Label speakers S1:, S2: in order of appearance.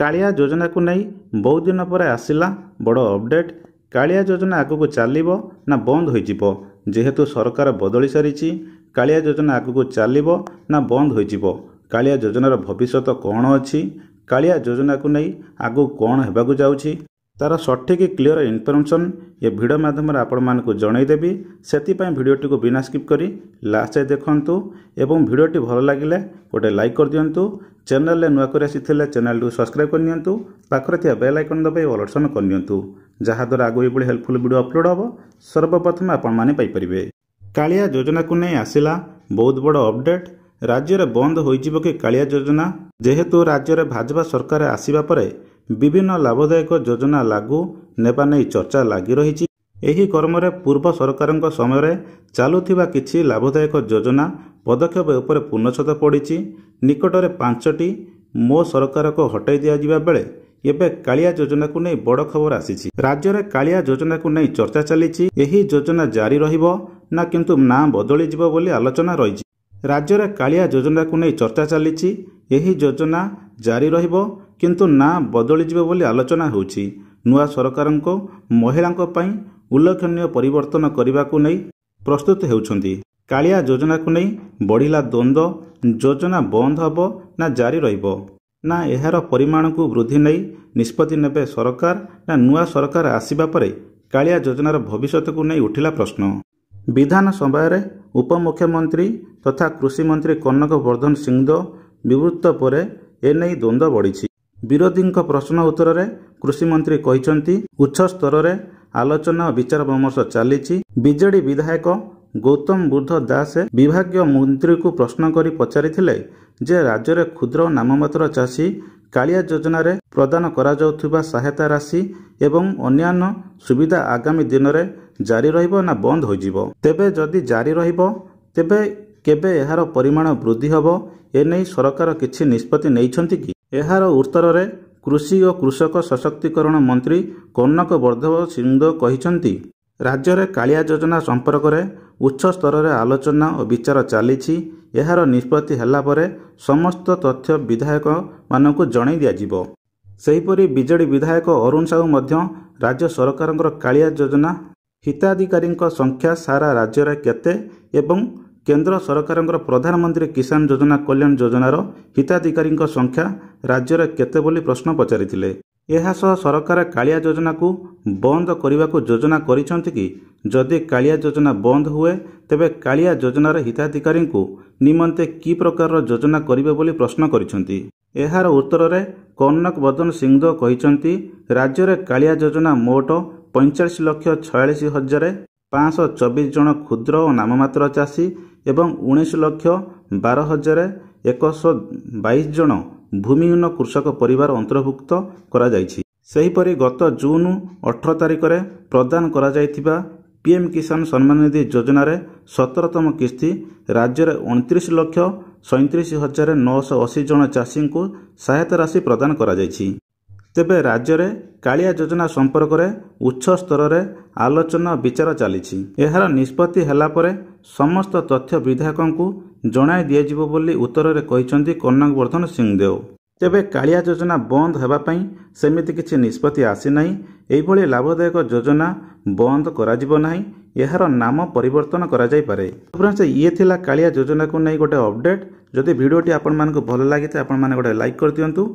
S1: କାଳିଆ ଯୋଜନାକୁ ନେଇ ବହୁଦିନ ପରେ ଆସିଲା ବଡ଼ ଅପଡେଟ୍ କାଳିଆ ଯୋଜନା ଆଗକୁ ଚାଲିବ ନା ବନ୍ଦ ହୋଇଯିବ ଯେହେତୁ ସରକାର ବଦଳି ସାରିଛି କାଳିଆ ଯୋଜନା ଆଗକୁ ଚାଲିବ ନା ବନ୍ଦ ହୋଇଯିବ କାଳିଆ ଯୋଜନାର ଭବିଷ୍ୟତ କ'ଣ ଅଛି କାଳିଆ ଯୋଜନାକୁ ନେଇ ଆଗକୁ କ'ଣ ହେବାକୁ ଯାଉଛି ତା'ର ସଠିକ୍ କ୍ଲିଅର ଇନଫର୍ମେସନ୍ ଏ ଭିଡ଼ିଓ ମାଧ୍ୟମରେ ଆପଣମାନଙ୍କୁ ଜଣାଇଦେବି ସେଥିପାଇଁ ଭିଡ଼ିଓଟିକୁ ବିନା ସ୍କିପ୍ କରି ଲାଷ୍ଟ ଯାଏ ଦେଖନ୍ତୁ ଏବଂ ଭିଡ଼ିଓଟି ଭଲ ଲାଗିଲେ ଗୋଟେ ଲାଇକ୍ କରିଦିଅନ୍ତୁ ଚ୍ୟାନେଲରେ ନୂଆ କରି ଆସିଥିଲେ ଚ୍ୟାନେଲଟିକୁ ସବସ୍କ୍ରାଇବ୍ କରିନିଅନ୍ତୁ ପାଖରେ ଥିବା ବେଲ୍ ଆଇକନ୍ ଦେବାଇ ଅଲର୍ସନ୍ କରିନିଅନ୍ତୁ ଯାହାଦ୍ୱାରା ଆଗକୁ ଏଭଳି ହେଲ୍ପଫୁଲ୍ ଭିଡ଼ିଓ ଅପଲୋଡ଼ ହେବ ସର୍ବପ୍ରଥମେ ଆପଣମାନେ ପାଇପାରିବେ କାଳିଆ ଯୋଜନାକୁ ନେଇ ଆସିଲା ବହୁତ ବଡ଼ ଅପଡେଟ୍ ରାଜ୍ୟରେ ବନ୍ଦ ହୋଇଯିବ କି କାଳିଆ ଯୋଜନା ଯେହେତୁ ରାଜ୍ୟରେ ଭାଜପା ସରକାର ଆସିବା ପରେ ବିଭିନ୍ନ ଲାଭଦାୟକ ଯୋଜନା ଲାଗୁ ନେବା ନେଇ ଚର୍ଚ୍ଚା ଲାଗି ରହିଛି ଏହି କର୍ମରେ ପୂର୍ବ ସରକାରଙ୍କ ସମୟରେ ଚାଲୁଥିବା କିଛି ଲାଭଦାୟକ ଯୋଜନା ପଦକ୍ଷେପ ଉପରେ ପୂର୍ଣ୍ଣଚ୍ଛେଦ ପଡ଼ିଛି ନିକଟରେ ପାଞ୍ଚଟି ମୋ ସରକାରକୁ ହଟାଇ ଦିଆଯିବା ବେଳେ ଏବେ କାଳିଆ ଯୋଜନାକୁ ନେଇ ବଡ଼ ଖବର ଆସିଛି ରାଜ୍ୟରେ କାଳିଆ ଯୋଜନାକୁ ନେଇ ଚର୍ଚ୍ଚା ଚାଲିଛି ଏହି ଯୋଜନା ଜାରି ରହିବ ନା କିନ୍ତୁ ନାଁ ବଦଳିଯିବ ବୋଲି ଆଲୋଚନା ରହିଛି ରାଜ୍ୟରେ କାଳିଆ ଯୋଜନାକୁ ନେଇ ଚର୍ଚ୍ଚା ଚାଲିଛି ଏହି ଯୋଜନା ଜାରି ରହିବ କିନ୍ତୁ ନାଁ ବଦଳିଯିବ ବୋଲି ଆଲୋଚନା ହେଉଛି ନୂଆ ସରକାରଙ୍କ ମହିଳାଙ୍କ ପାଇଁ ଉଲ୍ଲେଖନୀୟ ପରିବର୍ତ୍ତନ କରିବାକୁ ନେଇ ପ୍ରସ୍ତୁତ ହେଉଛନ୍ତି କାଳିଆ ଯୋଜନାକୁ ନେଇ ବଢ଼ିଲା ଦ୍ୱନ୍ଦ୍ୱ ଯୋଜନା ବନ୍ଦ ହେବ ନା ଜାରି ରହିବ ନା ଏହାର ପରିମାଣକୁ ବୃଦ୍ଧି ନେଇ ନିଷ୍ପତ୍ତି ନେବେ ସରକାର ନା ନୂଆ ସରକାର ଆସିବା ପରେ କାଳିଆ ଯୋଜନାର ଭବିଷ୍ୟତକୁ ନେଇ ଉଠିଲା ପ୍ରଶ୍ନ ବିଧାନସଭାରେ ଉପମୁଖ୍ୟମନ୍ତ୍ରୀ ତଥା କୃଷିମନ୍ତ୍ରୀ କନକ ବର୍ଦ୍ଧନ ସିଂଦ ବିବୃତ୍ତ ପରେ ଏନେଇ ଦ୍ୱନ୍ଦ୍ୱ ବଢ଼ିଛି ବିରୋଧୀଙ୍କ ପ୍ରଶ୍ନ ଉତ୍ତରରେ କୃଷିମନ୍ତ୍ରୀ କହିଛନ୍ତି ଉଚ୍ଚସ୍ତରରେ ଆଲୋଚନା ଓ ବିଚାର ବିମର୍ଶ ଚାଲିଛି ବିଜେଡ଼ି ବିଧାୟକ ଗୌତମ ବୁଦ୍ଧ ଦାସ ବିଭାଗୀୟ ମନ୍ତ୍ରୀଙ୍କୁ ପ୍ରଶ୍ନ କରି ପଚାରିଥିଲେ ଯେ ରାଜ୍ୟରେ କ୍ଷୁଦ୍ର ନାମମାତ୍ର ଚାଷୀ କାଳିଆ ଯୋଜନାରେ ପ୍ରଦାନ କରାଯାଉଥିବା ସହାୟତା ରାଶି ଏବଂ ଅନ୍ୟାନ୍ୟ ସୁବିଧା ଆଗାମୀ ଦିନରେ ଜାରି ରହିବ ନା ବନ୍ଦ ହୋଇଯିବ ତେବେ ଯଦି ଜାରି ରହିବ ତେବେ କେବେ ଏହାର ପରିମାଣ ବୃଦ୍ଧି ହେବ ଏନେଇ ସରକାର କିଛି ନିଷ୍ପତ୍ତି ନେଇଛନ୍ତି କି ଏହାର ଉତ୍ତରରେ କୃଷି ଓ କୃଷକ ସଶକ୍ତିକରଣ ମନ୍ତ୍ରୀ କନକ ବର୍ଦ୍ଧବ ସିନ୍ଦ କହିଛନ୍ତି ରାଜ୍ୟରେ କାଳିଆ ଯୋଜନା ସମ୍ପର୍କରେ ଉଚ୍ଚସ୍ତରରେ ଆଲୋଚନା ଓ ବିଚାର ଚାଲିଛି ଏହାର ନିଷ୍ପତ୍ତି ହେଲା ପରେ ସମସ୍ତ ତଥ୍ୟ ବିଧାୟକମାନଙ୍କୁ ଜଣାଇ ଦିଆଯିବ ସେହିପରି ବିଜେଡ଼ି ବିଧାୟକ ଅରୁଣ ସାହୁ ମଧ୍ୟ ରାଜ୍ୟ ସରକାରଙ୍କର କାଳିଆ ଯୋଜନା ହିତାଧିକାରୀଙ୍କ ସଂଖ୍ୟା ସାରା ରାଜ୍ୟରେ କେତେ ଏବଂ କେନ୍ଦ୍ର ସରକାରଙ୍କର ପ୍ରଧାନମନ୍ତ୍ରୀ କିଷାନ ଯୋଜନା କଲ୍ୟାଣ ଯୋଜନାର ହିତାଧିକାରୀଙ୍କ ସଂଖ୍ୟା ରାଜ୍ୟରେ କେତେ ବୋଲି ପ୍ରଶ୍ନ ପଚାରିଥିଲେ ଏହାସହ ସରକାର କାଳିଆ ଯୋଜନାକୁ ବନ୍ଦ କରିବାକୁ ଯୋଜନା କରିଛନ୍ତି କି ଯଦି କାଳିଆ ଯୋଜନା ବନ୍ଦ ହୁଏ ତେବେ କାଳିଆ ଯୋଜନାର ହିତାଧିକାରୀଙ୍କୁ ନିମନ୍ତେ କି ପ୍ରକାରର ଯୋଜନା କରିବେ ବୋଲି ପ୍ରଶ୍ନ କରିଛନ୍ତି ଏହାର ଉତ୍ତରରେ କନକ ବଦନ ସିଂହଦେଓ କହିଛନ୍ତି ରାଜ୍ୟରେ କାଳିଆ ଯୋଜନା ମୋଟ ପଇଁଚାଳିଶ ଲକ୍ଷ ଛୟାଳିଶ ହଜାର ପାଞ୍ଚଶହ ଚବିଶ ଜଣ କ୍ଷୁଦ୍ର ଓ ନାମମାତ୍ର ଚାଷୀ ଏବଂ ଉଣେଇଶ ଲକ୍ଷ ବାର ହଜାର ଏକଶହ ବାଇଶ ଜଣ ଭୂମିହୀନ କୃଷକ ପରିବାର ଅନ୍ତର୍ଭୁକ୍ତ କରାଯାଇଛି ସେହିପରି ଗତ ଜୁନ ଅଠର ତାରିଖରେ ପ୍ରଦାନ କରାଯାଇଥିବା ପିଏମ୍ କିଷାନ ସମ୍ମାନ ନିଧି ଯୋଜନାରେ ସତରତମ କିସ୍ତି ରାଜ୍ୟରେ ଅଣତିରିଶ ଲକ୍ଷ ସଇଁତିରିଶ ହଜାର ନଅଶହ ଅଶୀ ଜଣ ଚାଷୀଙ୍କୁ ସହାୟତା ରାଶି ପ୍ରଦାନ କରାଯାଇଛି ତେବେ ରାଜ୍ୟରେ କାଳିଆ ଯୋଜନା ସମ୍ପର୍କରେ ଉଚ୍ଚ ସ୍ତରରେ ଆଲୋଚନା ବିଚାର ଚାଲିଛି ଏହାର ନିଷ୍ପତ୍ତି ହେଲା ପରେ ସମସ୍ତ ତଥ୍ୟ ବିଧାୟକଙ୍କୁ ଜଣାଇ ଦିଆଯିବ ବୋଲି ଉତ୍ତରରେ କହିଛନ୍ତି କନକ କର୍ଣ୍ଣବର୍ଦ୍ଧନ ସିଂହଦେଓ ତେବେ କାଳିଆ ଯୋଜନା ବନ୍ଦ ହେବା ପାଇଁ ସେମିତି କିଛି ନିଷ୍ପତ୍ତି ଆସିନାହିଁ ଏହିଭଳି ଲାଭଦାୟକ ଯୋଜନା ବନ୍ଦ କରାଯିବ ନାହିଁ ଏହାର ନାମ ପରିବର୍ତ୍ତନ କରାଯାଇପାରେ ଇଏ ଥିଲା କାଳିଆ ଯୋଜନାକୁ ନେଇ ଗୋଟିଏ ଅପଡ଼େଟ୍ ଯଦି ଭିଡ଼ିଓଟି ଆପଣମାନଙ୍କୁ ଭଲ ଲାଗିଥାଏ ଆପଣମାନେ ଗୋଟେ ଲାଇକ୍ କରିଦିଅନ୍ତୁ